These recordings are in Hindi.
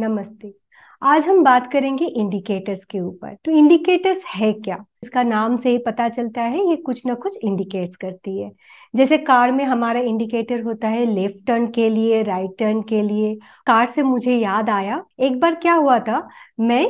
नमस्ते आज हम बात करेंगे इंडिकेटर्स के ऊपर तो इंडिकेटर्स है क्या इसका नाम से ही पता चलता है ये कुछ ना कुछ इंडिकेट्स करती है जैसे कार में हमारा इंडिकेटर होता है लेफ्ट टर्न के लिए राइट टर्न के लिए कार से मुझे याद आया एक बार क्या हुआ था मैं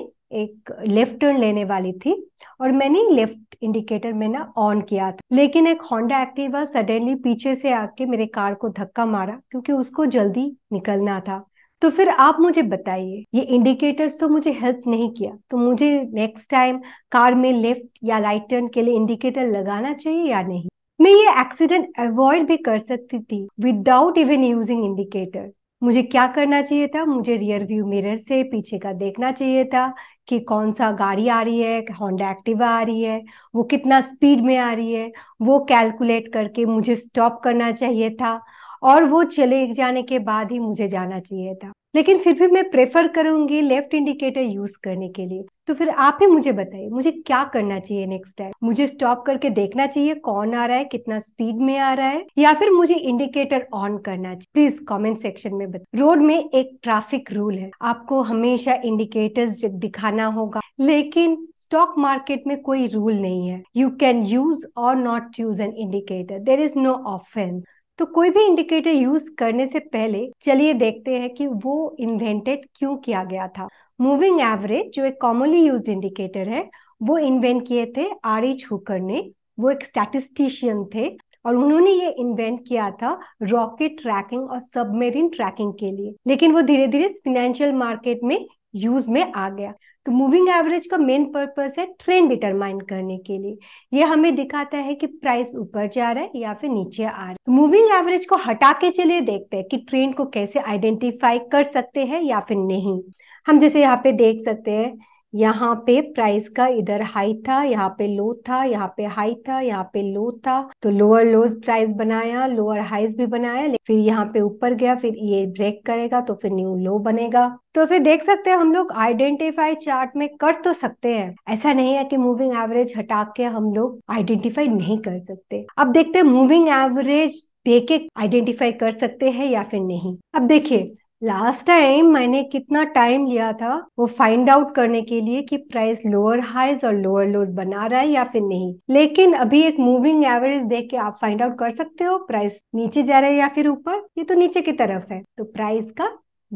एक लेफ्ट टर्न लेने वाली थी और मैंने लेफ्ट इंडिकेटर में ना ऑन किया था लेकिन एक होंडा एक्टिवा सडनली पीछे से आके मेरे कार को धक्का मारा क्योंकि उसको जल्दी निकलना था तो फिर आप मुझे बताइए ये इंडिकेटर्स तो मुझे हेल्प नहीं किया तो मुझे नेक्स्ट टाइम कार में लेफ्ट या राइट टर्न के लिए इंडिकेटर लगाना चाहिए या नहीं मैं ये एक्सीडेंट अवॉइड भी कर सकती थी विदाउट इवन यूजिंग इंडिकेटर मुझे क्या करना चाहिए था मुझे रियर व्यू मिरर से पीछे का देखना चाहिए था कि कौन सा गाड़ी आ रही है होंडा एक्टिवा आ रही है वो कितना स्पीड में आ रही है वो कैलकुलेट करके मुझे स्टॉप करना चाहिए था और वो चले जाने के बाद ही मुझे जाना चाहिए था लेकिन फिर भी मैं प्रेफर करूंगी लेफ्ट इंडिकेटर यूज करने के लिए तो फिर आप ही मुझे बताइए मुझे क्या करना चाहिए नेक्स्ट टाइम मुझे स्टॉप करके देखना चाहिए कौन आ रहा है कितना स्पीड में आ रहा है या फिर मुझे इंडिकेटर ऑन करना चाहिए प्लीज कमेंट सेक्शन में बता रोड में एक ट्रैफिक रूल है आपको हमेशा इंडिकेटर्स दिखाना होगा लेकिन स्टॉक मार्केट में कोई रूल नहीं है यू कैन यूज और not use an indicator there is no offence तो कोई भी इंडिकेटर यूज करने से पहले चलिए देखते हैं कि वो इन्वेंटेड क्यों किया गया था मूविंग एवरेज जो एक कॉमनली यूज इंडिकेटर है वो इन्वेंट किए थे आर एच हुकर ने वो एक स्टैटिस्टिशियन थे और उन्होंने ये इन्वेंट किया था रॉकेट ट्रैकिंग और सबमेरिन ट्रैकिंग के लिए लेकिन वो धीरे धीरे फिनेंशियल मार्केट में यूज में आ गया तो मूविंग एवरेज का मेन पर्पस है ट्रेंड डिटरमाइन करने के लिए ये हमें दिखाता है कि प्राइस ऊपर जा रहा है या फिर नीचे आ रहा है मूविंग तो एवरेज को हटा के चलिए देखते हैं कि ट्रेंड को कैसे आइडेंटिफाई कर सकते हैं या फिर नहीं हम जैसे यहाँ पे देख सकते हैं यहाँ पे प्राइस का इधर हाई था यहाँ पे लो था यहाँ पे हाई था यहाँ पे लो था तो लोअर लोज प्राइस बनाया लोअर हाइज भी बनाया फिर यहाँ पे ऊपर गया फिर ये ब्रेक करेगा तो फिर न्यू लो बनेगा तो फिर देख सकते हैं हम लोग आइडेंटिफाई चार्ट में कर तो सकते हैं ऐसा नहीं है कि मूविंग एवरेज हटा के हम लोग आइडेंटिफाई नहीं कर सकते अब देखते हैं मूविंग एवरेज देके आइडेंटिफाई कर सकते हैं या फिर नहीं अब देखिए लास्ट टाइम मैंने कितना टाइम लिया था वो फाइंड आउट करने के लिए कि प्राइस लोअर हाइज और लोअर लोज बना रहा है या फिर नहीं लेकिन अभी एक मूविंग एवरेज देख के आप फाइंड आउट कर सकते हो प्राइस नीचे जा रहा है या फिर ऊपर ये तो नीचे की तरफ है तो प्राइस का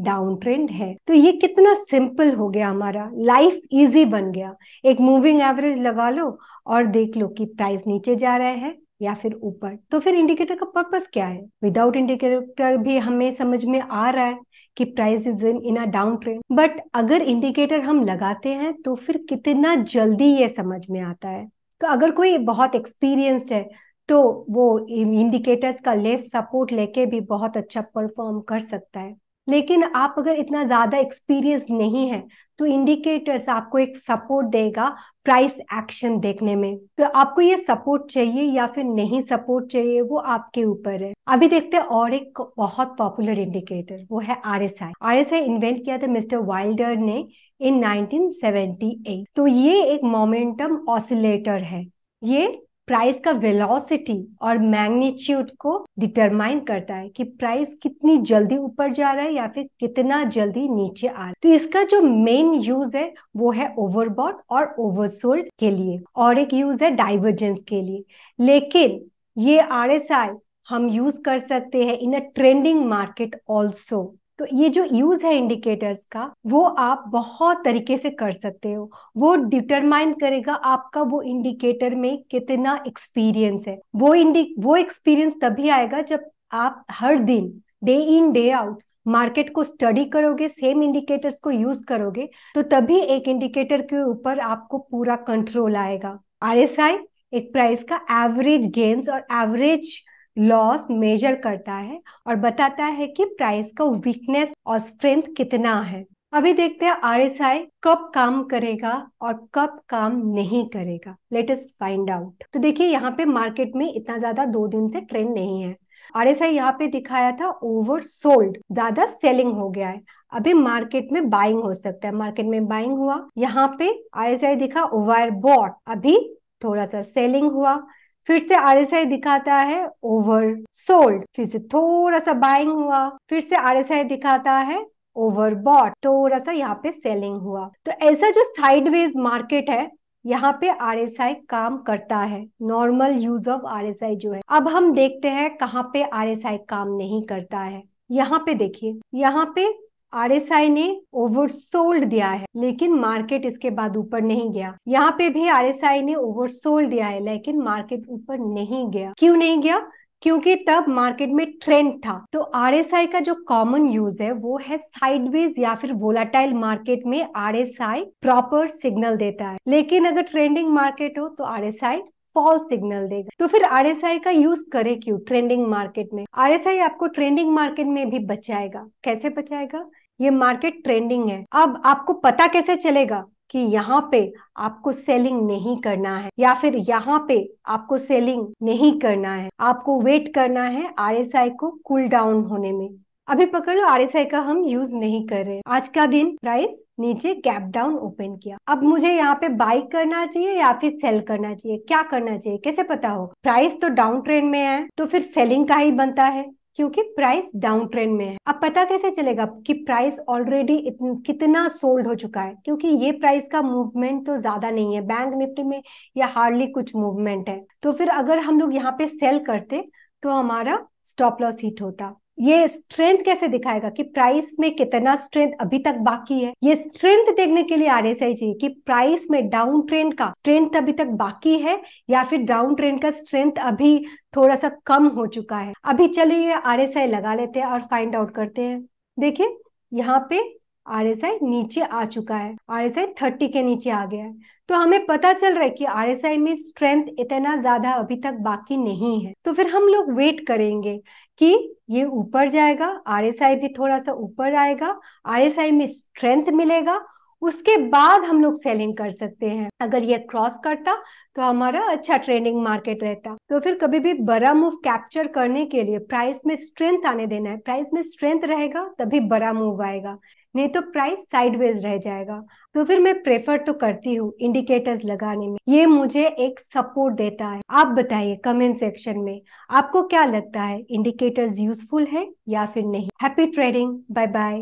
डाउन ट्रेंड है तो ये कितना सिंपल हो गया हमारा लाइफ इजी बन गया एक मूविंग एवरेज लगा लो और देख लो कि प्राइस नीचे जा रहा है या फिर ऊपर तो फिर इंडिकेटर का पर्पस क्या है विदाउट इंडिकेटर भी हमें समझ में आ रहा है कि price is in in a down trend but अगर इंडिकेटर हम लगाते हैं तो फिर कितना जल्दी ये समझ में आता है तो अगर कोई बहुत एक्सपीरियंस्ड है तो वो इंडिकेटर्स का लेस सपोर्ट लेके भी बहुत अच्छा परफॉर्म कर सकता है लेकिन आप अगर इतना ज्यादा एक्सपीरियंस नहीं है तो इंडिकेटर्स आपको एक सपोर्ट देगा प्राइस एक्शन देखने में तो आपको ये सपोर्ट चाहिए या फिर नहीं सपोर्ट चाहिए वो आपके ऊपर है अभी देखते हैं और एक बहुत पॉपुलर इंडिकेटर वो है R R S I S I invent किया था मिस्टर वाइल्डर ने इन 1978 तो ये एक मोमेंटम ऑसिलेटर है ये प्राइस का वेलोसिटी और मैग्नीट्यूड को डिटरमाइन करता है कि प्राइस कितनी जल्दी ऊपर जा रहा है या फिर कितना जल्दी नीचे आ रहा है तो इसका जो मेन यूज है वो है ओवरबॉट और ओवरसोल्ड के लिए और एक यूज है डाइवर्जेंस के लिए लेकिन ये आर हम यूज कर सकते हैं in a trending market also तो ये जो यूज है इंडिकेटर्स का वो आप बहुत तरीके से कर सकते हो वो डिटरमाइन करेगा आपका वो इंडिकेटर में कितना एक्सपीरियंस है वो इंडिक वो एक्सपीरियंस तभी आएगा जब आप हर दिन day in day out market को स्टडी करोगे सेम इंडिकेटर्स को यूज करोगे तो तभी एक इंडिकेटर के ऊपर आपको पूरा कंट्रोल आएगा आर एक प्राइस का एवरेज गेंस और एवरेज लॉस मेजर करता है और बताता है कि प्राइस का वीकनेस और स्ट्रेंथ कितना है अभी देखते हैं आर एस आई कब काम करेगा और कब काम नहीं करेगा लेटेस्ट फाइंड आउट तो देखिए यहाँ पे मार्केट में इतना ज्यादा दो दिन से ट्रेंड नहीं है आर एस आई यहाँ पे दिखाया था ओवर सोल्ड ज्यादा सेलिंग हो गया है अभी मार्केट में बाइंग हो सकता है मार्केट में बाइंग हुआ यहाँ पे आरएसआई दिखा ओवर बॉट अभी थोड़ा सा सेलिंग हुआ फिर से आई दिखाता है ओवर सोल्ड फिर से थोड़ा सा बाइंग हुआ फिर से आई दिखाता है ओवर बॉट थोड़ा सा यहाँ पे सेलिंग हुआ तो ऐसा जो साइडवेज मार्केट है यहाँ पे आई काम करता है नॉर्मल यूज ऑफ आई जो है अब हम देखते हैं कहाँ पे आई काम नहीं करता है यहाँ पे देखिए यहाँ पे आरएसआई ने ओवरसोल्ड दिया है लेकिन मार्केट इसके बाद ऊपर नहीं गया यहाँ पे भी आरएसआई ने ओवरसोल्ड दिया है लेकिन मार्केट ऊपर नहीं गया क्यों नहीं गया क्योंकि तब मार्केट में ट्रेंड था तो आर का जो कॉमन यूज है वो है साइडवेज या फिर वोलाटाइल मार्केट में आर प्रॉपर सिग्नल देता है लेकिन अगर ट्रेंडिंग मार्केट हो तो आर फॉल सिग्नल देगा तो फिर आर का यूज करे क्यों ट्रेंडिंग मार्केट में आर आपको ट्रेंडिंग मार्केट में भी बचाएगा कैसे बचाएगा ये मार्केट ट्रेंडिंग है अब आपको पता कैसे चलेगा कि यहाँ पे आपको सेलिंग नहीं करना है या फिर यहाँ पे आपको सेलिंग नहीं करना है आपको वेट करना है आई को कूल डाउन होने में अभी पकड़ लो आई का हम यूज नहीं कर रहे आज का दिन प्राइस नीचे गैप डाउन ओपन किया अब मुझे यहाँ पे बाई करना चाहिए या फिर सेल करना चाहिए क्या करना चाहिए कैसे पता होगा प्राइस तो डाउन ट्रेंड में है तो फिर सेलिंग का ही बनता है क्योंकि प्राइस डाउन ट्रेंड में है अब पता कैसे चलेगा कि प्राइस ऑलरेडी कितना सोल्ड हो चुका है क्योंकि ये प्राइस का मूवमेंट तो ज्यादा नहीं है बैंक निफ्टी में या हार्डली कुछ मूवमेंट है तो फिर अगर हम लोग यहाँ पे सेल करते तो हमारा स्टॉप लॉस हिट होता ये स्ट्रेंथ कैसे दिखाएगा कि प्राइस में कितना स्ट्रेंथ अभी तक बाकी है ये स्ट्रेंथ देखने के लिए आर एस आई चाहिए कि प्राइस में डाउन ट्रेंड का स्ट्रेंथ अभी तक बाकी है या फिर डाउन ट्रेंड का स्ट्रेंथ अभी थोड़ा सा कम हो चुका है अभी चलिए आर एस आई लगा लेते हैं और फाइंड आउट करते हैं देखिए यहाँ पे आरएसआई नीचे आ चुका है आर एस आई थर्टी के नीचे आ गया है तो हमें पता चल रहा है कि आर एस आई में स्ट्रेंथ इतना ज्यादा अभी तक बाकी नहीं है तो फिर हम लोग वेट करेंगे कि ये ऊपर जाएगा आर एस आई भी थोड़ा सा ऊपर आएगा आर एस आई में स्ट्रेंथ मिलेगा उसके बाद हम लोग सेलिंग कर सकते हैं अगर ये क्रॉस करता तो हमारा अच्छा ट्रेडिंग मार्केट रहता तो फिर कभी भी बड़ा मूव कैप्चर करने के लिए प्राइस में स्ट्रेंथ आने देना है प्राइस में स्ट्रेंथ रहेगा तभी बड़ा मूव आएगा नहीं तो प्राइस साइडवेज रह जाएगा तो फिर मैं प्रेफर तो करती हूँ इंडिकेटर्स लगाने में ये मुझे एक सपोर्ट देता है आप बताइए कमेंट सेक्शन में आपको क्या लगता है इंडिकेटर्स यूजफुल है या फिर नहीं हैप्पी ट्रेडिंग बाय बाय